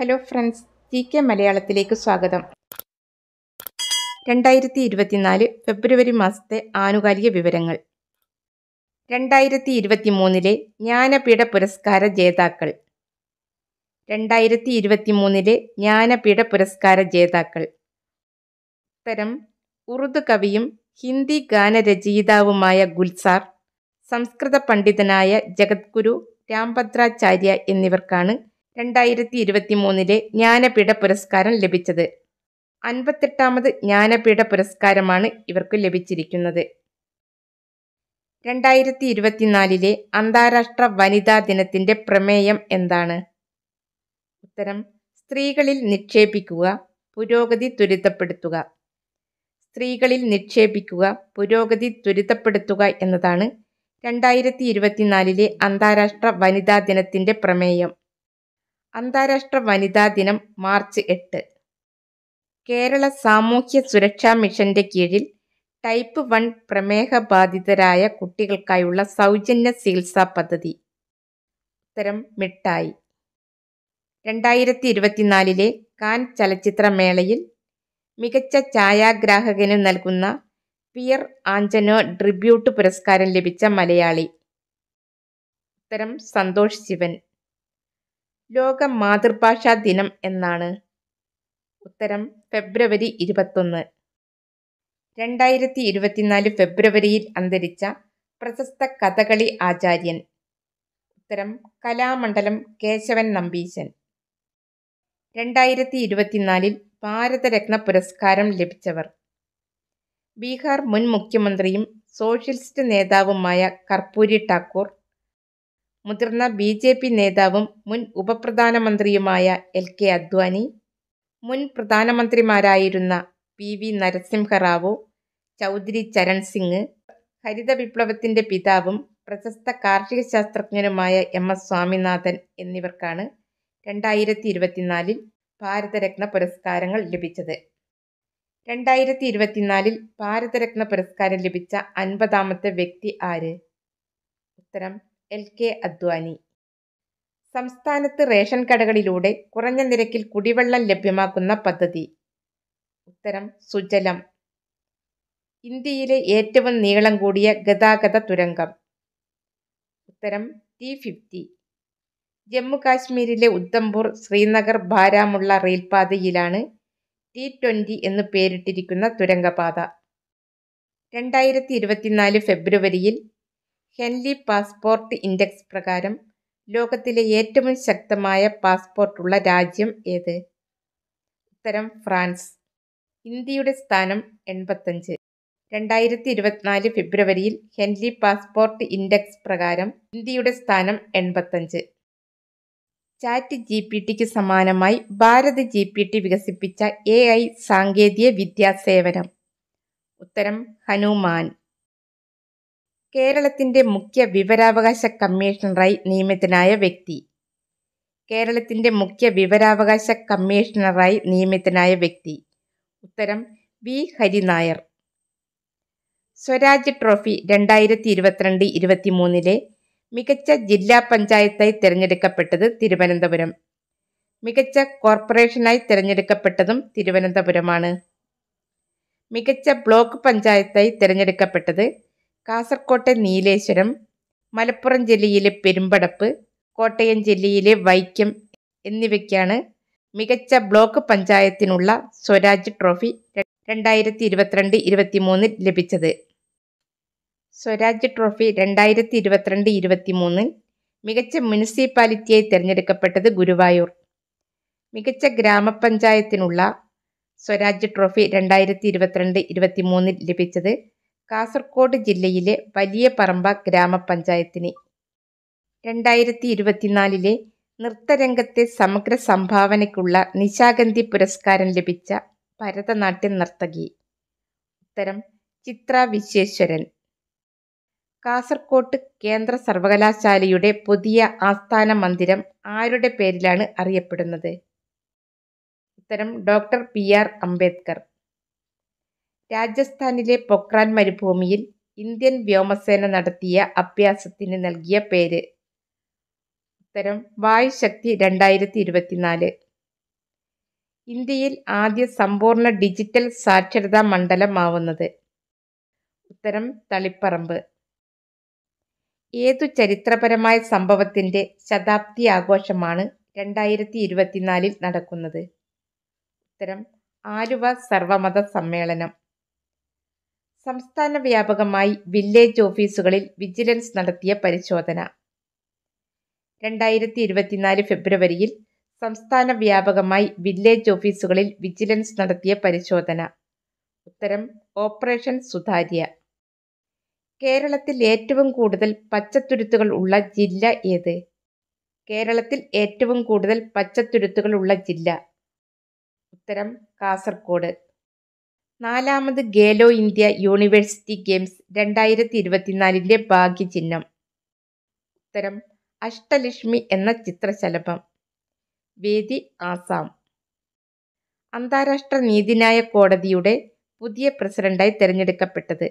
hello friends G K മലയാളത്തിലേക്ക് സ്വാഗതം രണ്ടായിരത്തി ഇരുപത്തിനാല് ഫെബ്രുവരി മാസത്തെ ആനുകാലിക വിവരങ്ങൾ രണ്ടായിരത്തി ഇരുപത്തി മൂന്നിലെ ജ്ഞാനപീഠ പുരസ്കാര ജേതാക്കൾ രണ്ടായിരത്തി ഇരുപത്തി മൂന്നിലെ ജ്ഞാനപീഠ പുരസ്കാര ജേതാക്കൾ ഉത്തരം ഉറുദു കവിയും ഹിന്ദി ഗാനരചയിതാവുമായ ഗുൽസാർ സംസ്കൃത പണ്ഡിതനായ ജഗദ്ഗുരു രാംഭദ്രാചാര്യ എന്നിവർക്കാണ് രണ്ടായിരത്തി ഇരുപത്തി മൂന്നിലെ ജ്ഞാനപീഠ പുരസ്കാരം ലഭിച്ചത് അൻപത്തെട്ടാമത് ജ്ഞാനപീഠ പുരസ്കാരമാണ് ഇവർക്ക് ലഭിച്ചിരിക്കുന്നത് രണ്ടായിരത്തി ഇരുപത്തിനാലിലെ അന്താരാഷ്ട്ര വനിതാ ദിനത്തിന്റെ പ്രമേയം എന്താണ് ഉത്തരം സ്ത്രീകളിൽ നിക്ഷേപിക്കുക പുരോഗതി ത്വരിതപ്പെടുത്തുക സ്ത്രീകളിൽ നിക്ഷേപിക്കുക പുരോഗതി ത്വരിതപ്പെടുത്തുക എന്നതാണ് രണ്ടായിരത്തി ഇരുപത്തിനാലിലെ അന്താരാഷ്ട്ര വനിതാ ദിനത്തിന്റെ പ്രമേയം അന്താരാഷ്ട്ര വനിതാ ദിനം മാർച്ച് എട്ട് കേരള സാമൂഹ്യ സുരക്ഷാ മിഷന്റെ കീഴിൽ ടൈപ്പ് വൺ പ്രമേഹ ബാധിതരായ കുട്ടികൾക്കായുള്ള സൗജന്യ ചികിത്സാ പദ്ധതി ഉത്തരം മിഠായി രണ്ടായിരത്തി ഇരുപത്തിനാലിലെ കാൻ ചലച്ചിത്രമേളയിൽ മികച്ച ഛായാഗ്രാഹകന് നൽകുന്ന പിയർ ആഞ്ചനോ ട്രിബ്യൂട്ട് പുരസ്കാരം ലഭിച്ച മലയാളി ഉത്തരം സന്തോഷ് ശിവൻ ലോക മാതൃഭാഷാ ദിനം എന്നാണ് ഉത്തരം ഫെബ്രുവരി ഇരുപത്തൊന്ന് രണ്ടായിരത്തി ഇരുപത്തിനാല് ഫെബ്രുവരിയിൽ അന്തരിച്ച പ്രശസ്ത കഥകളി ആചാര്യൻ ഉത്തരം കലാമണ്ഡലം കേശവൻ നമ്പീശൻ രണ്ടായിരത്തി ഇരുപത്തിനാലിൽ ഭാരതരത്ന പുരസ്കാരം ലഭിച്ചവർ ബീഹാർ മുൻ മുഖ്യമന്ത്രിയും സോഷ്യലിസ്റ്റ് നേതാവുമായ കർപ്പൂരി ഠാക്കൂർ മുതിർന്ന ബി ജെ പി നേതാവും മുൻ ഉപപ്രധാനമന്ത്രിയുമായ എൽ കെ അദ്വാനി മുൻ പ്രധാനമന്ത്രിമാരായിരുന്ന പി വി നരസിംഹറാവു ചൗധരി ചരൺ സിംഗ് ഹരിത വിപ്ലവത്തിൻ്റെ പിതാവും പ്രശസ്ത കാർഷിക ശാസ്ത്രജ്ഞനുമായ എം എസ് സ്വാമിനാഥൻ എന്നിവർക്കാണ് രണ്ടായിരത്തി ഇരുപത്തിനാലിൽ ഭാരതരത്ന പുരസ്കാരങ്ങൾ ലഭിച്ചത് രണ്ടായിരത്തി ഇരുപത്തിനാലിൽ ഭാരതരത്ന പുരസ്കാരം ലഭിച്ച അൻപതാമത്തെ വ്യക്തി ആര് ഉത്തരം എൽ കെ അദ്വാനി സംസ്ഥാനത്ത് റേഷൻ കടകളിലൂടെ കുറഞ്ഞ നിരക്കിൽ കുടിവെള്ളം ലഭ്യമാക്കുന്ന പദ്ധതി ഉത്തരം സുജലം ഇന്ത്യയിലെ ഏറ്റവും നീളം കൂടിയ ഗതാഗത തുരങ്കം ഉത്തരം ടി ഫിഫ്റ്റി ജമ്മുകാശ്മീരിലെ ഉദ്ധംപൂർ ശ്രീനഗർ ഭാരാമുള്ള റെയിൽപാതയിലാണ് ടി ട്വൻ്റി എന്ന് പേരിട്ടിരിക്കുന്ന തുരങ്കപാത രണ്ടായിരത്തി ഇരുപത്തിനാല് ഫെബ്രുവരിയിൽ ഹെൻലി പാസ്പോർട്ട് ഇൻഡെക്സ് പ്രകാരം ലോകത്തിലെ ഏറ്റവും ശക്തമായ പാസ്പോർട്ടുള്ള രാജ്യം ഏത് ഉത്തരം ഫ്രാൻസ് ഇന്ത്യയുടെ സ്ഥാനം എൺപത്തഞ്ച് രണ്ടായിരത്തി ഇരുപത്തിനാല് ഫെബ്രുവരിയിൽ ഹെൻലി പാസ്പോർട്ട് ഇൻഡെക്സ് പ്രകാരം ഇന്ത്യയുടെ സ്ഥാനം എൺപത്തഞ്ച് ചാറ്റ് ജി പി ടിക്ക് സമാനമായി ഭാരത് ജി പി ടി വികസിപ്പിച്ച എ ഐ സാങ്കേതിക വിദ്യാസേവനം ഉത്തരം ഹനുമാൻ കേരളത്തിന്റെ മുഖ്യ വിവരാവകാശ കമ്മീഷണറായി നിയമിതനായ വ്യക്തി കേരളത്തിന്റെ മുഖ്യ വിവരാവകാശ കമ്മീഷണറായി നിയമിതനായ വ്യക്തി ഉത്തരം വി ഹരിനായർ സ്വരാജ് ട്രോഫി രണ്ടായിരത്തി ഇരുപത്തിരണ്ട് ഇരുപത്തിമൂന്നിലെ മികച്ച ജില്ലാ പഞ്ചായത്തായി തിരഞ്ഞെടുക്കപ്പെട്ടത് തിരുവനന്തപുരം മികച്ച കോർപ്പറേഷനായി തിരഞ്ഞെടുക്കപ്പെട്ടതും തിരുവനന്തപുരമാണ് മികച്ച ബ്ലോക്ക് പഞ്ചായത്തായി തിരഞ്ഞെടുക്കപ്പെട്ടത് കാസർകോട്ടെ നീലേശ്വരം മലപ്പുറം ജില്ലയിലെ പെരുമ്പടപ്പ് കോട്ടയം ജില്ലയിലെ വൈക്കം എന്നിവയ്ക്കാണ് മികച്ച ബ്ലോക്ക് പഞ്ചായത്തിനുള്ള സ്വരാജ് ട്രോഫി രണ്ടായിരത്തി ഇരുപത്തിരണ്ട് ഇരുപത്തിമൂന്നിൽ ലഭിച്ചത് സ്വരാജ് ട്രോഫി രണ്ടായിരത്തി ഇരുപത്തിരണ്ട് ഇരുപത്തിമൂന്നിൽ മികച്ച മുനിസിപ്പാലിറ്റിയായി തിരഞ്ഞെടുക്കപ്പെട്ടത് ഗുരുവായൂർ മികച്ച ഗ്രാമപഞ്ചായത്തിനുള്ള സ്വരാജ് ട്രോഫി രണ്ടായിരത്തി ഇരുപത്തിരണ്ട് ഇരുപത്തിമൂന്നിൽ ലഭിച്ചത് കാസർഗോഡ് ജില്ലയിലെ വലിയ പറമ്പ ഗ്രാമപഞ്ചായത്തിന് രണ്ടായിരത്തി ഇരുപത്തിനാലിലെ നൃത്തരംഗത്തെ സമഗ്ര സംഭാവനയ്ക്കുള്ള നിശാഗന്ധി പുരസ്കാരം ലഭിച്ച ഭരതനാട്യ നർത്തകി ഉത്തരം ചിത്ര വിശ്വേശ്വരൻ കാസർകോട്ട് കേന്ദ്ര സർവകലാശാലയുടെ പുതിയ ആസ്ഥാന മന്ദിരം ആരുടെ പേരിലാണ് അറിയപ്പെടുന്നത് ഉത്തരം ഡോക്ടർ പി ആർ അംബേദ്കർ രാജസ്ഥാനിലെ പൊക്രാൻ മരുഭൂമിയിൽ ഇന്ത്യൻ വ്യോമസേന നടത്തിയ അഭ്യാസത്തിന് നൽകിയ പേര് ഉത്തരം വായുശക്തി രണ്ടായിരത്തി ഇരുപത്തിനാല് ഇന്ത്യയിൽ ആദ്യ സമ്പൂർണ്ണ ഡിജിറ്റൽ സാക്ഷരതാ മണ്ഡലമാവുന്നത് ഉത്തരം തളിപ്പറമ്പ് ഏതു ചരിത്രപരമായ സംഭവത്തിൻ്റെ ശതാബ്ദി ആഘോഷമാണ് രണ്ടായിരത്തി ഇരുപത്തിനാലിൽ നടക്കുന്നത് ഉത്തരം ആലുവ സർവമത സമ്മേളനം സംസ്ഥാന വ്യാപകമായി വില്ലേജ് ഓഫീസുകളിൽ വിജിലൻസ് നടത്തിയ പരിശോധന രണ്ടായിരത്തി ഇരുപത്തിനാല് ഫെബ്രുവരിയിൽ സംസ്ഥാന വ്യാപകമായി വില്ലേജ് ഓഫീസുകളിൽ വിജിലൻസ് നടത്തിയ പരിശോധന ഉത്തരം ഓപ്പറേഷൻ സുതാര്യ കേരളത്തിൽ ഏറ്റവും കൂടുതൽ പച്ചത്തുരുത്തുകൾ ഉള്ള ജില്ല ഏത് കേരളത്തിൽ ഏറ്റവും കൂടുതൽ പച്ചത്തുരുത്തുകൾ ഉള്ള ജില്ല ഉത്തരം കാസർഗോഡ് നാലാമത് ഖേലോ ഇന്ത്യ യൂണിവേഴ്സിറ്റി ഗെയിംസ് രണ്ടായിരത്തി ഇരുപത്തിനാലിൻ്റെ ഭാഗ്യചിഹ്നം ഉത്തരം അഷ്ടലക്ഷ്മി എന്ന ചിത്രശലഭം വേദി ആസാം അന്താരാഷ്ട്ര നീതിന്യായ കോടതിയുടെ പുതിയ പ്രസിഡന്റായി തിരഞ്ഞെടുക്കപ്പെട്ടത്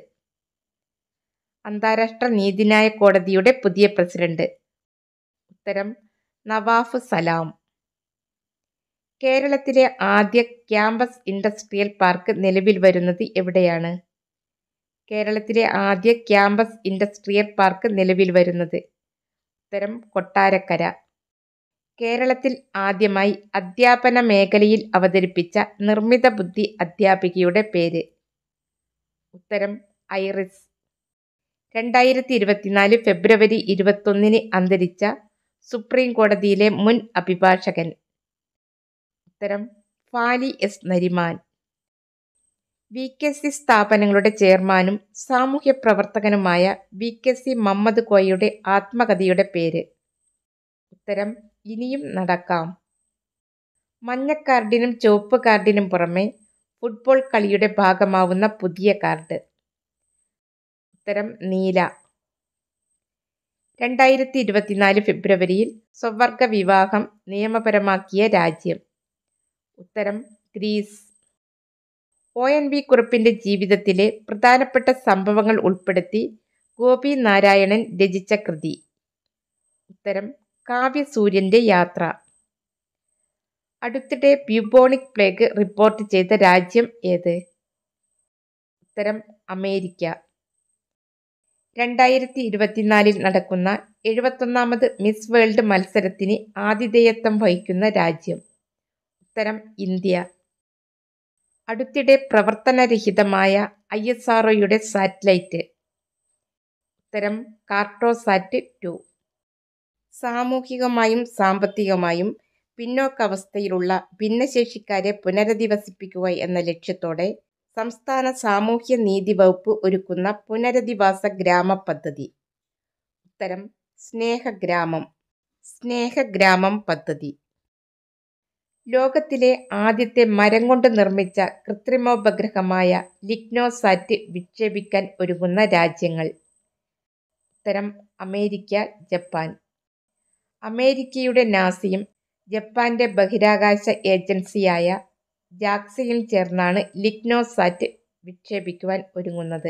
അന്താരാഷ്ട്ര നീതിന്യായ കോടതിയുടെ പുതിയ പ്രസിഡന്റ് ഉത്തരം നവാഫ് സലാം കേരളത്തിലെ ആദ്യ ക്യാമ്പസ് ഇൻഡസ്ട്രിയൽ പാർക്ക് നിലവിൽ വരുന്നത് എവിടെയാണ് കേരളത്തിലെ ആദ്യ ക്യാമ്പസ് ഇൻഡസ്ട്രിയൽ പാർക്ക് നിലവിൽ വരുന്നത് ഉത്തരം കൊട്ടാരക്കര കേരളത്തിൽ ആദ്യമായി അധ്യാപന മേഖലയിൽ അവതരിപ്പിച്ച നിർമ്മിത ബുദ്ധി അധ്യാപികയുടെ പേര് ഉത്തരം ഐറിസ് രണ്ടായിരത്തി ഇരുപത്തിനാല് ഫെബ്രുവരി ഇരുപത്തൊന്നിന് അന്തരിച്ച സുപ്രീം കോടതിയിലെ മുൻ അഭിഭാഷകൻ ഉത്തരം Fali S Nariman V K C സ്ഥാപനങ്ങളുടെ ചെയർമാനും സാമൂഹ്യ പ്രവർത്തകനുമായ വി കെ സി മമ്മദ് കോയയുടെ ആത്മകഥയുടെ പേര് ഉത്തരം ഇനിയും നടക്കാം മഞ്ഞ കാർഡിനും ചുവപ്പ് കാർഡിനും പുറമെ ഫുട്ബോൾ കളിയുടെ ഭാഗമാവുന്ന പുതിയ കാർഡ് ഉത്തരം നീല രണ്ടായിരത്തി ഇരുപത്തിനാല് ഫെബ്രുവരിയിൽ സ്വവർഗ വിവാഹം നിയമപരമാക്കിയ രാജ്യം ഉത്തരം ഗ്രീസ് ഒ എൻ വി കുറുപ്പിൻ്റെ ജീവിതത്തിലെ പ്രധാനപ്പെട്ട സംഭവങ്ങൾ ഉൾപ്പെടുത്തി ഗോപി നാരായണൻ രചിച്ച കൃതി ഉത്തരം കാവ്യസൂര്യൻ്റെ യാത്ര അടുത്തിടെ ബ്യൂബോണിക് പ്ലേഗ് റിപ്പോർട്ട് ചെയ്ത രാജ്യം ഏത് ഉത്തരം അമേരിക്ക രണ്ടായിരത്തി ഇരുപത്തിനാലിൽ നടക്കുന്ന എഴുപത്തൊന്നാമത് മിസ് വേൾഡ് മത്സരത്തിന് ആതിഥേയത്വം വഹിക്കുന്ന രാജ്യം ഉത്തരം ഇന്ത്യ അടുത്തിടെ പ്രവർത്തനരഹിതമായ ഐ എസ് ആർ സാറ്റലൈറ്റ് ഉത്തരം കാർട്ടോസാറ്റ് ടു സാമൂഹികമായും സാമ്പത്തികമായും പിന്നോക്കാവസ്ഥയിലുള്ള ഭിന്നശേഷിക്കാരെ പുനരധിവസിപ്പിക്കുക എന്ന ലക്ഷ്യത്തോടെ സംസ്ഥാന സാമൂഹ്യ നീതി വകുപ്പ് ഒരുക്കുന്ന പുനരധിവാസ ഗ്രാമ പദ്ധതി ഉത്തരം സ്നേഹഗ്രാമം സ്നേഹഗ്രാമം പദ്ധതി ലോകത്തിലെ ആദ്യത്തെ മരം കൊണ്ട് നിർമ്മിച്ച കൃത്രിമോപഗ്രഹമായ ലിഗ്നോസാറ്റ് വിക്ഷേപിക്കാൻ ഒരുങ്ങുന്ന രാജ്യങ്ങൾ ഉത്തരം അമേരിക്ക ജപ്പാൻ അമേരിക്കയുടെ നാസിയും ജപ്പാന്റെ ബഹിരാകാശ ഏജൻസിയായ ജാക്സിയും ചേർന്നാണ് ലിഗ്നോസാറ്റ് വിക്ഷേപിക്കുവാൻ ഒരുങ്ങുന്നത്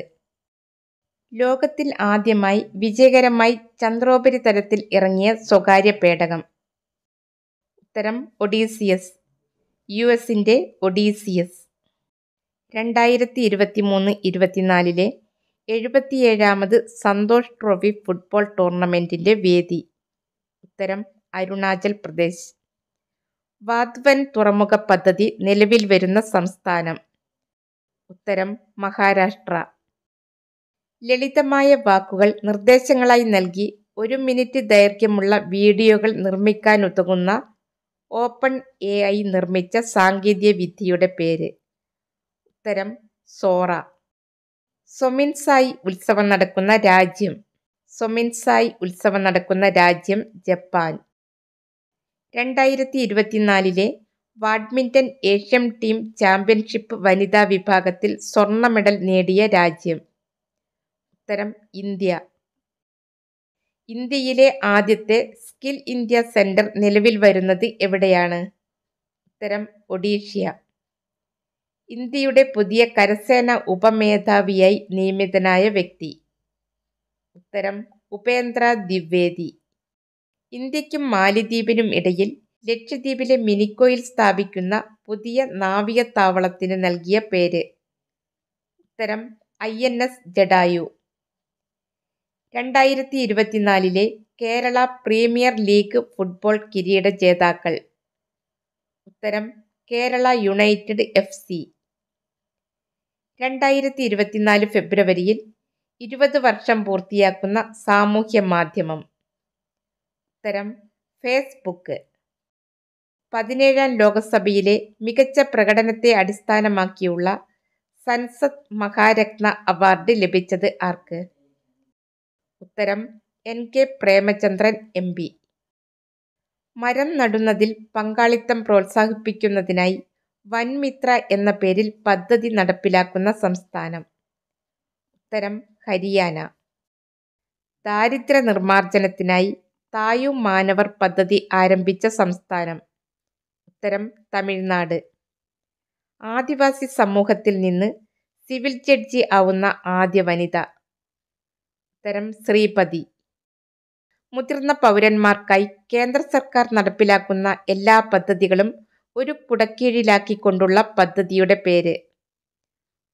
ലോകത്തിൽ ആദ്യമായി വിജയകരമായി ചന്ദ്രോപരിതലത്തിൽ ഇറങ്ങിയ സ്വകാര്യ പേടകം ഉത്തരം ഒഡീസിയസ് യു എസിൻ്റെ ഒഡീസിയസ് രണ്ടായിരത്തി ഇരുപത്തി മൂന്ന് ഇരുപത്തിനാലിലെ എഴുപത്തിയേഴാമത് സന്തോഷ് ട്രോഫി ഫുട്ബോൾ ടൂർണമെൻറ്റിൻ്റെ വേദി ഉത്തരം അരുണാചൽ പ്രദേശ് വാദ്വൻ തുറമുഖ പദ്ധതി നിലവിൽ വരുന്ന സംസ്ഥാനം ഉത്തരം മഹാരാഷ്ട്ര ലളിതമായ വാക്കുകൾ നിർദ്ദേശങ്ങളായി നൽകി ഒരു മിനിറ്റ് ദൈർഘ്യമുള്ള വീഡിയോകൾ നിർമ്മിക്കാനുതകുന്ന ഓപ്പൺ എ ഐ നിർമ്മിച്ച സാങ്കേതിക വിദ്യയുടെ പേര് ഉത്തരം സോറ സൊമിൻസായി ഉത്സവം നടക്കുന്ന രാജ്യം സൊമിൻസായി ഉത്സവം നടക്കുന്ന രാജ്യം ജപ്പാൻ രണ്ടായിരത്തി ഇരുപത്തിനാലിലെ ബാഡ്മിൻ്റൺ ഏഷ്യൻ ടീം ചാമ്പ്യൻഷിപ്പ് വനിതാ വിഭാഗത്തിൽ സ്വർണ്ണ മെഡൽ നേടിയ രാജ്യം ഉത്തരം ഇന്ത്യ ഇന്ത്യയിലെ ആദ്യത്തെ സ്കിൽ ഇന്ത്യ സെൻറ്റർ നിലവിൽ വരുന്നത് എവിടെയാണ് ഉത്തരം ഒഡീഷ്യ ഇന്ത്യയുടെ പുതിയ കരസേന ഉപമേധാവിയായി നിയമിതനായ വ്യക്തി ഉത്തരം ഉപേന്ദ്ര ദ്വിവേദി ഇന്ത്യക്കും മാലിദ്വീപിനും ഇടയിൽ ലക്ഷദ്വീപിലെ മിനിക്കോയിൽ സ്ഥാപിക്കുന്ന പുതിയ നാവിക താവളത്തിന് നൽകിയ പേര് ഉത്തരം ഐ എൻ എസ് ജഡായു രണ്ടായിരത്തി ഇരുപത്തിനാലിലെ കേരള പ്രീമിയർ ലീഗ് ഫുട്ബോൾ കിരീട ജേതാക്കൾ ഉത്തരം കേരള യുണൈറ്റഡ് എഫ് സി രണ്ടായിരത്തി ഇരുപത്തിനാല് ഫെബ്രുവരിയിൽ ഇരുപത് വർഷം പൂർത്തിയാക്കുന്ന സാമൂഹ്യ മാധ്യമം ഉത്തരം ഫേസ്ബുക്ക് പതിനേഴാം ലോകസഭയിലെ മികച്ച പ്രകടനത്തെ അടിസ്ഥാനമാക്കിയുള്ള സൻസദ് മഹാരത്ന അവാർഡ് ലഭിച്ചത് ആർക്ക് ഉത്തരം N K Premachandran M P മരം നടുന്നതിൽ പങ്കാളിത്തം പ്രോത്സാഹിപ്പിക്കുന്നതിനായി വൻമിത്ര എന്ന പേരിൽ പദ്ധതി നടപ്പിലാക്കുന്ന സംസ്ഥാനം ഉത്തരം ഹരിയാന ദാരിദ്ര്യ നിർമാർജനത്തിനായി തായു മാനവർ പദ്ധതി ആരംഭിച്ച സംസ്ഥാനം ഉത്തരം തമിഴ്നാട് ആദിവാസി സമൂഹത്തിൽ നിന്ന് സിവിൽ ജഡ്ജി ആവുന്ന ആദ്യ വനിത ഉത്തരം ശ്രീപതി മുതിർന്ന പൗരന്മാർക്കായി കേന്ദ്ര സർക്കാർ നടപ്പിലാക്കുന്ന എല്ലാ പദ്ധതികളും ഒരു കുടക്കീഴിലാക്കിക്കൊണ്ടുള്ള പദ്ധതിയുടെ പേര്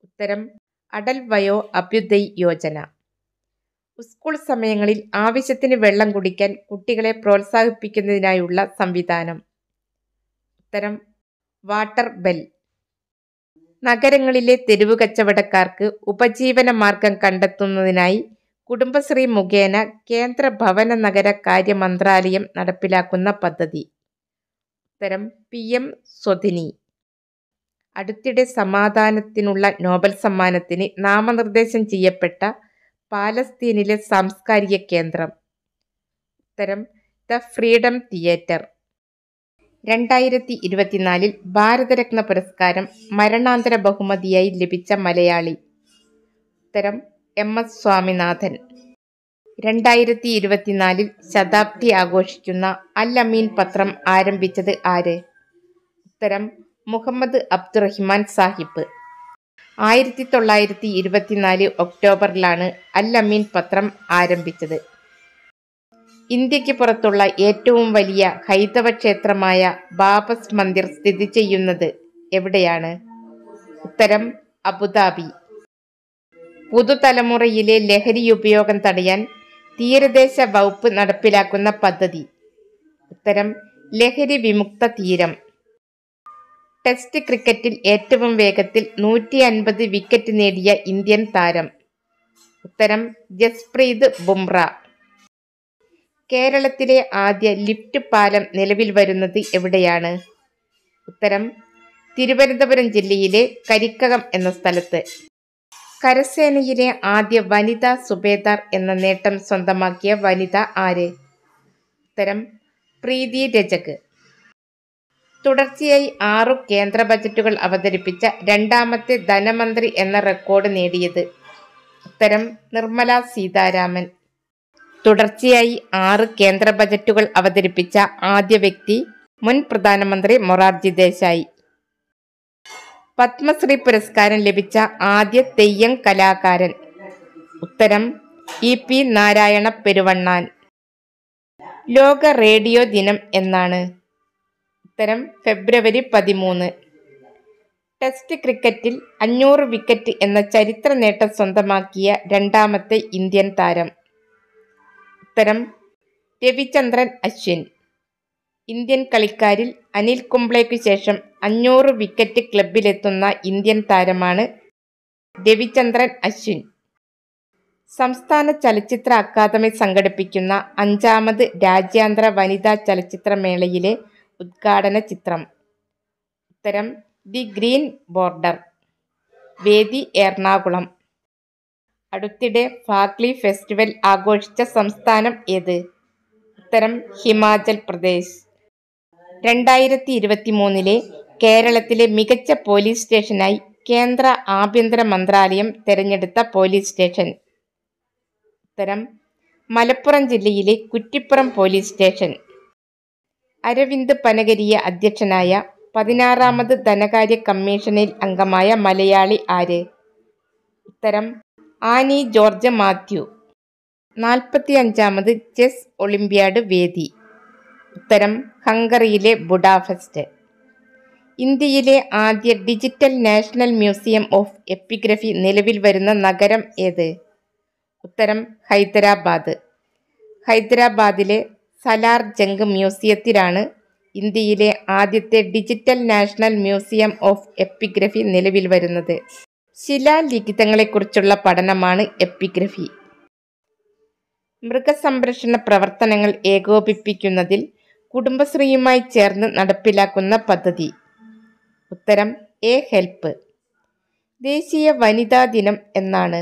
ഉത്തരം അടൽ വയോ അഭ്യുദയ് യോജന സ്കൂൾ സമയങ്ങളിൽ ആവശ്യത്തിന് വെള്ളം കുടിക്കാൻ കുട്ടികളെ പ്രോത്സാഹിപ്പിക്കുന്നതിനായുള്ള സംവിധാനം ഉത്തരം വാട്ടർ ബെൽ നഗരങ്ങളിലെ തെരുവ് കച്ചവടക്കാർക്ക് ഉപജീവന മാർഗം കണ്ടെത്തുന്നതിനായി കുടുംബശ്രീ മുഖേന കേന്ദ്ര ഭവന നഗര കാര്യ മന്ത്രാലയം നടപ്പിലാക്കുന്ന പദ്ധതി ഉത്തരം പി എം സ്വധിനി അടുത്തിടെ സമാധാനത്തിനുള്ള നോബൽ സമ്മാനത്തിന് നാമനിർദ്ദേശം ചെയ്യപ്പെട്ട പാലസ്തീനിലെ സാംസ്കാരിക കേന്ദ്രം ഉത്തരം ദ ഫ്രീഡം തിയേറ്റർ രണ്ടായിരത്തി ഇരുപത്തിനാലിൽ ഭാരതരത്ന പുരസ്കാരം മരണാന്തര ബഹുമതിയായി ലഭിച്ച മലയാളി ഉത്തരം എം എസ് സ്വാമിനാഥൻ രണ്ടായിരത്തി ഇരുപത്തിനാലിൽ ശതാബ്ദി ആഘോഷിക്കുന്ന അൽ അമീൻ പത്രം ആരംഭിച്ചത് ആര് ഉത്തരം മുഹമ്മദ് അബ്ദുറഹിമാൻ സാഹിബ് ആയിരത്തി തൊള്ളായിരത്തി ഇരുപത്തിനാല് ഒക്ടോബറിലാണ് അൽ അമീൻ പത്രം ആരംഭിച്ചത് ഇന്ത്യക്ക് പുറത്തുള്ള ഏറ്റവും വലിയ ഹൈന്ദവ ക്ഷേത്രമായ ബാബസ് മന്ദിർ സ്ഥിതി ചെയ്യുന്നത് എവിടെയാണ് ഉത്തരം അബുദാബി പുതുതലമുറയിലെ ലഹരി ഉപയോഗം തടയാൻ തീരദേശ വകുപ്പ് നടപ്പിലാക്കുന്ന പദ്ധതി ഉത്തരം ലഹരി വിമുക്ത തീരം ടെസ്റ്റ് ക്രിക്കറ്റിൽ ഏറ്റവും വേഗത്തിൽ നൂറ്റി അൻപത് വിക്കറ്റ് നേടിയ ഇന്ത്യൻ താരം ഉത്തരം ജസ്പ്രീത് ബുംറ കേരളത്തിലെ ആദ്യ ലിഫ്റ്റ് പാലം നിലവിൽ വരുന്നത് എവിടെയാണ് ഉത്തരം തിരുവനന്തപുരം ജില്ലയിലെ കരിക്കകം എന്ന സ്ഥലത്ത് കരസേനയിലെ ആദ്യ വനിതാ സുബേദാർ എന്ന നേട്ടം സ്വന്തമാക്കിയ വനിത ആര് ഉത്തരം പ്രീതി രജക് തുടർച്ചയായി ആറു കേന്ദ്ര ബജറ്റുകൾ അവതരിപ്പിച്ച രണ്ടാമത്തെ ധനമന്ത്രി എന്ന റെക്കോർഡ് നേടിയത് ഉത്തരം നിർമ്മല സീതാരാമൻ തുടർച്ചയായി ആറ് കേന്ദ്ര ബജറ്റുകൾ അവതരിപ്പിച്ച ആദ്യ വ്യക്തി മുൻ പ്രധാനമന്ത്രി മൊറാർജി ദേശായി പത്മശ്രീ പുരസ്കാരം ലഭിച്ച ആദ്യ തെയ്യം കലാകാരൻ ഉത്തരം ഇ പി നാരായണ പെരുവണ്ണാൻ ലോക റേഡിയോ ദിനം എന്നാണ് ഉത്തരം ഫെബ്രുവരി പതിമൂന്ന് ടെസ്റ്റ് ക്രിക്കറ്റിൽ അഞ്ഞൂറ് വിക്കറ്റ് എന്ന ചരിത്ര നേട്ടം സ്വന്തമാക്കിയ രണ്ടാമത്തെ ഇന്ത്യൻ താരം ഉത്തരം രവിചന്ദ്രൻ അശ്വിൻ ഇന്ത്യൻ കളിക്കാരിൽ അനിൽ കുംബ്ലെയ്ക്കു ശേഷം അഞ്ഞൂറ് വിക്കറ്റ് ക്ലബിലെത്തുന്ന ഇന്ത്യൻ താരമാണ് രവിചന്ദ്രൻ അശ്വിൻ സംസ്ഥാന ചലച്ചിത്ര അക്കാദമി സംഘടിപ്പിക്കുന്ന അഞ്ചാമത് രാജ്യാന്തര വനിതാ ചലച്ചിത്രമേളയിലെ ഉദ്ഘാടന ചിത്രം ഉത്തരം ദി ഗ്രീൻ ബോർഡർ വേദി എറണാകുളം അടുത്തിടെ ഫാഗ്ലി ഫെസ്റ്റിവൽ ആഘോഷിച്ച സംസ്ഥാനം ഏത് ഉത്തരം ഹിമാചൽ പ്രദേശ് രണ്ടായിരത്തി ഇരുപത്തി മൂന്നിലെ കേരളത്തിലെ മികച്ച പോലീസ് സ്റ്റേഷനായി കേന്ദ്ര ആഭ്യന്തര മന്ത്രാലയം തിരഞ്ഞെടുത്ത പോലീസ് സ്റ്റേഷൻ ഉത്തരം മലപ്പുറം ജില്ലയിലെ കുറ്റിപ്പുറം പോലീസ് സ്റ്റേഷൻ അരവിന്ദ് പനകരിയ അധ്യക്ഷനായ പതിനാറാമത് ധനകാര്യ കമ്മീഷനിൽ അംഗമായ മലയാളി ആര് ഉത്തരം ആനി ജോർജ് മാത്യു നാൽപ്പത്തി അഞ്ചാമത് ചെസ് ഒളിമ്പ്യാഡ് വേദി ഉത്തരം ഹംഗറിയിലെ ബുഡാഫെസ്റ്റ് ഇന്ത്യയിലെ ആദ്യ digital national museum of epigraphy നിലവിൽ വരുന്ന നഗരം ഏത് ഉത്തരം ഹൈദരാബാദ് ഹൈദരാബാദിലെ സലാർ ജംഗ് മ്യൂസിയത്തിലാണ് ഇന്ത്യയിലെ ആദ്യത്തെ digital national museum of epigraphy നിലവിൽ വരുന്നത് ശിലാലിഖിതങ്ങളെക്കുറിച്ചുള്ള പഠനമാണ് എപ്പിഗ്രഫി മൃഗസംരക്ഷണ പ്രവർത്തനങ്ങൾ ഏകോപിപ്പിക്കുന്നതിൽ കുടുംബശ്രീയുമായി ചേർന്ന് നടപ്പിലാക്കുന്ന പദ്ധതി ഉത്തരം എ ഹെൽപ്പ് ദേശീയ വനിതാ ദിനം എന്നാണ്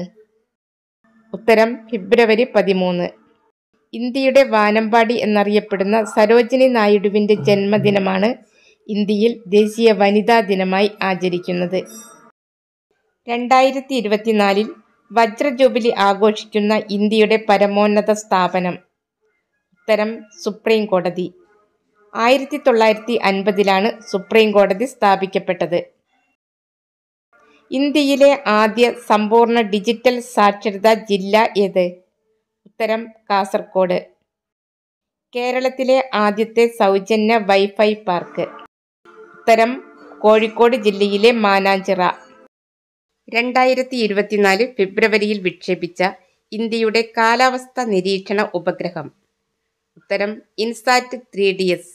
ഉത്തരം ഫെബ്രുവരി പതിമൂന്ന് ഇന്ത്യയുടെ വാനമ്പാടി എന്നറിയപ്പെടുന്ന സരോജിനി നായിഡുവിൻ്റെ ജന്മദിനമാണ് ഇന്ത്യയിൽ ദേശീയ വനിതാ ദിനമായി ആചരിക്കുന്നത് രണ്ടായിരത്തി ഇരുപത്തിനാലിൽ വജ്രജൂബിലി ആഘോഷിക്കുന്ന ഇന്ത്യയുടെ പരമോന്നത സ്ഥാപനം ഉത്തരം സുപ്രീം കോടതി ആയിരത്തി തൊള്ളായിരത്തി അൻപതിലാണ് സുപ്രീം കോടതി സ്ഥാപിക്കപ്പെട്ടത് ഇന്ത്യയിലെ ആദ്യ സമ്പൂർണ്ണ ഡിജിറ്റൽ സാക്ഷരതാ ജില്ല ഏത് ഉത്തരം കാസർഗോഡ് കേരളത്തിലെ ആദ്യത്തെ സൗജന്യ വൈഫൈ പാർക്ക് ഉത്തരം കോഴിക്കോട് ജില്ലയിലെ മാനാഞ്ചിറ രണ്ടായിരത്തി ഇരുപത്തിനാല് ഫെബ്രുവരിയിൽ വിക്ഷേപിച്ച ഇന്ത്യയുടെ കാലാവസ്ഥ നിരീക്ഷണ ഉപഗ്രഹം ഉത്തരം INSAT three D S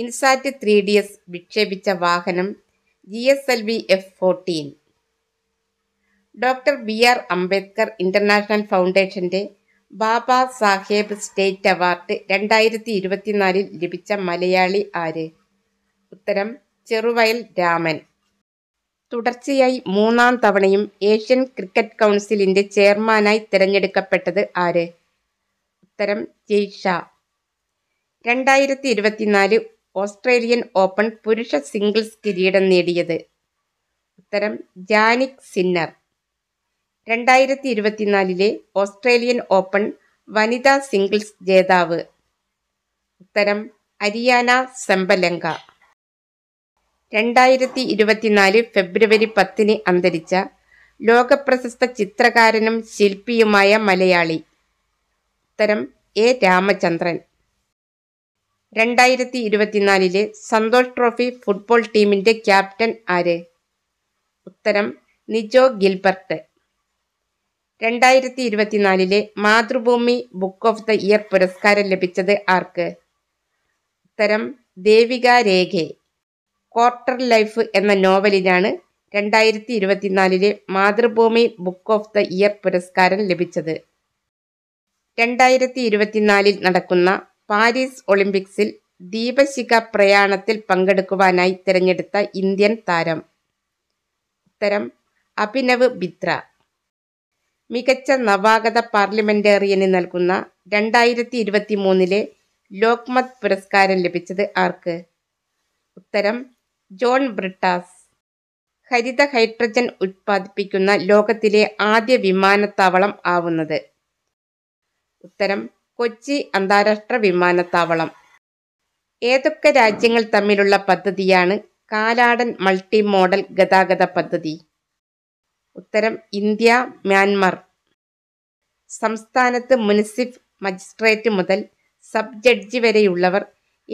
INSAT three D S വിക്ഷേപിച്ച വാഹനം G S L V F fourteen doctor B R Ambedkar international ഫൗണ്ടേഷന്റെ ബാബ സാഹേബ് സ്റ്റേറ്റ് അവാർഡ് രണ്ടായിരത്തി ഇരുപത്തിനാലിൽ ലഭിച്ച മലയാളി ആര് ഉത്തരം ചെറുവയൽ രാമൻ തുടർച്ചയായി മൂന്നാം തവണയും ഏഷ്യൻ ക്രിക്കറ്റ് കൗൺസിലിന്റെ ചെയർമാനായി തിരഞ്ഞെടുക്കപ്പെട്ടത് ആര് ഉത്തരം ജെയ്ഷ രണ്ടായിരത്തി ഇരുപത്തിനാല് ഓസ്ട്രേലിയൻ ഓപ്പൺ പുരുഷ സിംഗിൾസ് കിരീടം നേടിയത് ഉത്തരം ജാനിക് സിന്നർ രണ്ടായിരത്തി ഇരുപത്തിനാലിലെ ഓസ്ട്രേലിയൻ ഓപ്പൺ വനിതാ സിംഗിൾസ് ജേതാവ് ഉത്തരം അരിയാന സെമ്പലങ്ക രണ്ടായിരത്തി ഇരുപത്തിനാല് ഫെബ്രുവരി പത്തിന് അന്തരിച്ച ലോകപ്രശസ്ത ചിത്രകാരനും ശില്പിയുമായ മലയാളി ഉത്തരം എ രാമചന്ദ്രൻ രണ്ടായിരത്തി ഇരുപത്തിനാലിലെ സന്തോഷ് ട്രോഫി ഫുട്ബോൾ ടീമിന്റെ ക്യാപ്റ്റൻ ആര് ഉത്തരം നിജോ ഗിൽബർട്ട് രണ്ടായിരത്തി ഇരുപത്തിനാലിലെ Mathrubhumi book of the year പുരസ്കാരം ലഭിച്ചത് ആർക്ക് ഉത്തരം ദേവിക രേഖെ ക്വാർട്ടർ ലൈഫ് എന്ന നോവലിനാണ് രണ്ടായിരത്തി ഇരുപത്തിനാലിലെ Mathrubhumi book of the year പുരസ്കാരം ലഭിച്ചത് രണ്ടായിരത്തി ഇരുപത്തിനാലിൽ നടക്കുന്ന പാരീസ് ഒളിമ്പിക്സിൽ ദീപശിഖ പ്രയാണത്തിൽ പങ്കെടുക്കുവാനായി തിരഞ്ഞെടുത്ത ഇന്ത്യൻ താരം ഉത്തരം അഭിനവ് ബിത്ര മികച്ച നവാഗത പാർലമെന്റേറിയന് നൽകുന്ന രണ്ടായിരത്തി ഇരുപത്തി മൂന്നിലെ ലോക്മത് പുരസ്കാരം ലഭിച്ചത് ആർക്ക് ഉത്തരം ജോൺ ബ്രിട്ടാസ് ഹരിത ഹൈഡ്രജൻ ഉത്പാദിപ്പിക്കുന്ന ലോകത്തിലെ ആദ്യ വിമാനത്താവളം ആവുന്നത് ഉത്തരം കൊച്ചി അന്താരാഷ്ട്ര വിമാനത്താവളം ഏതൊക്കെ രാജ്യങ്ങൾ തമ്മിലുള്ള പദ്ധതിയാണ് കാലാടൻ മൾട്ടി മോഡൽ ഗതാഗത പദ്ധതി ഉത്തരം ഇന്ത്യ മ്യാൻമർ സംസ്ഥാനത്ത് മുനിസിഫ് മജിസ്ട്രേറ്റ് മുതൽ സബ് ജഡ്ജി വരെയുള്ളവർ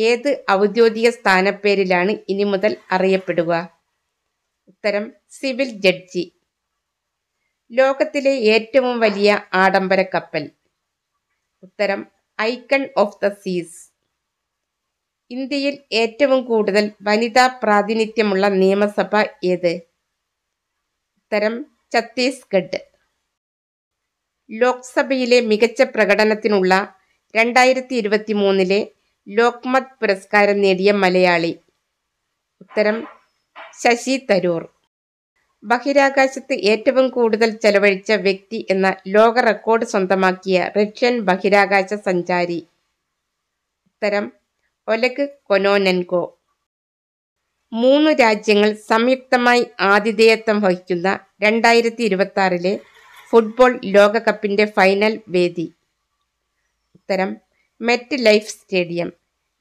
ഏത് ഔദ്യോഗിക സ്ഥാനപ്പേരിലാണ് ഇനി മുതൽ അറിയപ്പെടുക ഉത്തരം സിവിൽ ജഡ്ജി ലോകത്തിലെ ഏറ്റവും വലിയ ആഡംബര കപ്പൽ ഉത്തരം ഐക്കൺ ഓഫ് ദ സീസ് ഇന്ത്യയിൽ ഏറ്റവും കൂടുതൽ വനിതാ പ്രാതിനിധ്യമുള്ള നിയമസഭ ഏത് ഉത്തരം ഛത്തീസ്ഗഡ് ലോക്സഭയിലെ മികച്ച പ്രകടനത്തിനുള്ള രണ്ടായിരത്തി ഇരുപത്തി മൂന്നിലെ ലോക്മത് പുരസ്കാരം നേടിയ മലയാളി ഉത്തരം ശശി തരൂർ ബഹിരാകാശത്ത് ഏറ്റവും കൂടുതൽ ചെലവഴിച്ച വ്യക്തി എന്ന ലോക റെക്കോർഡ് സ്വന്തമാക്കിയ റഷ്യൻ ബഹിരാകാശ സഞ്ചാരി ഉത്തരം ഒലക് കൊനോനൻകോ മൂന്ന് രാജ്യങ്ങൾ സംയുക്തമായി ആതിഥേയത്വം വഹിക്കുന്ന രണ്ടായിരത്തി ഇരുപത്തി ആറിലെ ഫുട്ബോൾ ലോകകപ്പിന്റെ ഫൈനൽ വേദി ഉത്തരം മെറ്റ് ലൈഫ് സ്റ്റേഡിയം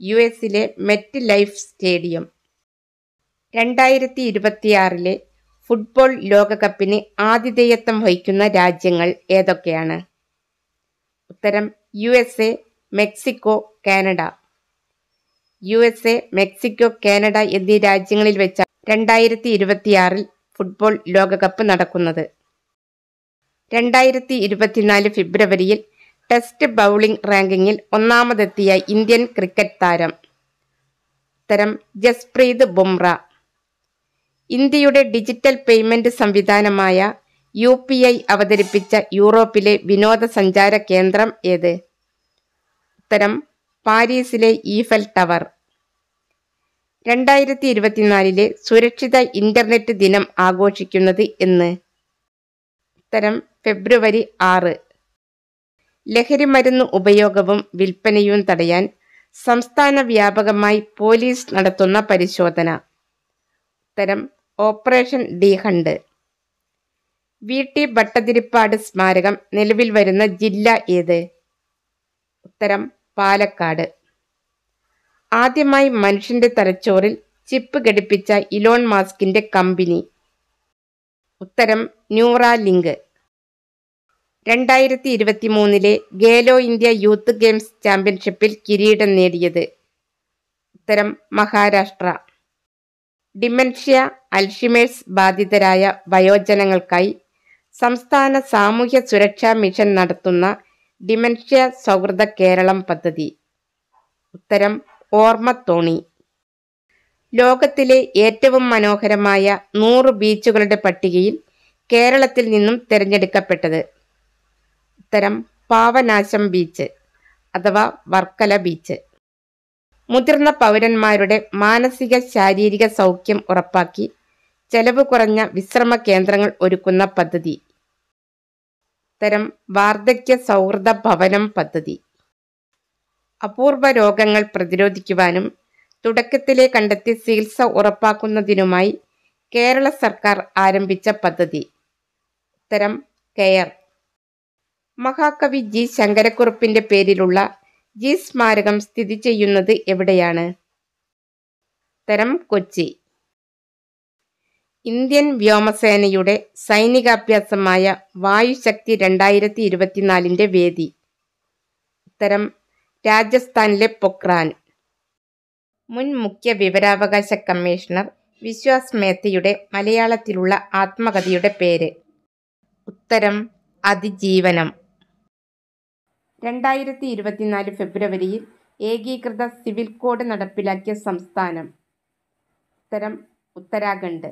യു എസിലെ മെറ്റ് ലൈഫ് സ്റ്റേഡിയം രണ്ടായിരത്തി ഇരുപത്തിയാറിലെ ഫുട്ബോൾ ലോകകപ്പിന് ആതിഥേയത്വം വഹിക്കുന്ന രാജ്യങ്ങൾ ഏതൊക്കെയാണ് ഉത്തരം U S A Mexico Canada U S A Mexico Canada എന്നീ രാജ്യങ്ങളിൽ വെച്ചാണ് രണ്ടായിരത്തി ഇരുപത്തിയാറിൽ ഫുട്ബോൾ ലോകകപ്പ് നടക്കുന്നത് രണ്ടായിരത്തി ഇരുപത്തിനാല് ഫെബ്രുവരിയിൽ ടെസ്റ്റ് ബൗളിംഗ് റാങ്കിങ്ങിൽ ഒന്നാമതെത്തിയ ഇന്ത്യൻ ക്രിക്കറ്റ് താരം ഉത്തരം ജസ്പ്രീത് ബുംറ ഇന്ത്യയുടെ ഡിജിറ്റൽ പേയ്മെന്റ് സംവിധാനമായ യു പി ഐ അവതരിപ്പിച്ച യൂറോപ്പിലെ വിനോദസഞ്ചാര കേന്ദ്രം ഏത് ഉത്തരം പാരീസിലെ ഈഫൽ ടവർ രണ്ടായിരത്തി ഇരുപത്തിനാലിലെ സുരക്ഷിത ഇന്റർനെറ്റ് ദിനം ആഘോഷിക്കുന്നത് എന്ന് ഉത്തരം ഫെബ്രുവരി ആറ് ലഹരി മരുന്ന് ഉപയോഗവും വിൽപ്പനയും തടയാൻ സംസ്ഥാന വ്യാപകമായി പോലീസ് നടത്തുന്ന പരിശോധന ഉത്തരം operation D hunt V T Bhattathiripad സ്മാരകം നിലവിൽ വരുന്ന ജില്ല ഏത് ഉത്തരം പാലക്കാട് ആദ്യമായി മനുഷ്യന്റെ തലച്ചോറിൽ ചിപ്പ് ഘടിപ്പിച്ച ഇലോൺ മാസ്കിന്റെ കമ്പനി ഉത്തരം ന്യൂറാലിങ്ക് രണ്ടായിരത്തി ഇരുപത്തി മൂന്നിലെ ഗേലോ ഇന്ത്യ യൂത്ത് ഗെയിംസ് ചാമ്പ്യൻഷിപ്പിൽ കിരീടം നേടിയത് ഉത്തരം മഹാരാഷ്ട്ര ഡിമെൻഷ്യ അൽഷിമേഴ്സ് ബാധിതരായ വയോജനങ്ങൾക്കായി സംസ്ഥാന സാമൂഹ്യ സുരക്ഷാ മിഷൻ നടത്തുന്ന ഡിമെൻഷ്യ സൗഹൃദ കേരളം പദ്ധതി ഉത്തരം ഓർമ്മത്തോണി ലോകത്തിലെ ഏറ്റവും മനോഹരമായ നൂറ് ബീച്ചുകളുടെ പട്ടികയിൽ കേരളത്തിൽ നിന്നും തിരഞ്ഞെടുക്കപ്പെട്ടത് ഉത്തരം പാവനാശം ബീച്ച് അഥവാ വർക്കല ബീച്ച് മുതിർന്ന പൗരന്മാരുടെ മാനസിക ശാരീരിക സൗഖ്യം ഉറപ്പാക്കി ചെലവ് കുറഞ്ഞ വിശ്രമ കേന്ദ്രങ്ങൾ ഒരുക്കുന്ന പദ്ധതി തരം വാർദ്ധക്യ സൗഹൃദ ഭവനം പദ്ധതി അപൂർവ രോഗങ്ങൾ പ്രതിരോധിക്കുവാനും തുടക്കത്തിലെ കണ്ടെത്തി ചികിത്സ ഉറപ്പാക്കുന്നതിനുമായി കേരള സർക്കാർ ആരംഭിച്ച പദ്ധതി ഉത്തരം കെയർ മഹാകവി ജി ശങ്കരക്കുറുപ്പിന്റെ പേരിലുള്ള ജി സ്മാരകം സ്ഥിതി ചെയ്യുന്നത് എവിടെയാണ് തരം കൊച്ചി ഇന്ത്യൻ വ്യോമസേനയുടെ സൈനികാഭ്യാസമായ വായുശക്തി രണ്ടായിരത്തി ഇരുപത്തിനാലിൻ്റെ വേദി ഉത്തരം രാജസ്ഥാനിലെ പൊക്രാൻ മുൻ മുഖ്യ വിവരാവകാശ കമ്മീഷണർ വിശ്വാസ് മേത്തയുടെ മലയാളത്തിലുള്ള ആത്മകഥയുടെ പേര് ഉത്തരം അതിജീവനം രണ്ടായിരത്തി ഇരുപത്തിനാല് ഫെബ്രുവരിയിൽ ഏകീകൃത സിവിൽ കോഡ് നടപ്പിലാക്കിയ സംസ്ഥാനം ഉത്തരം ഉത്തരാഖണ്ഡ്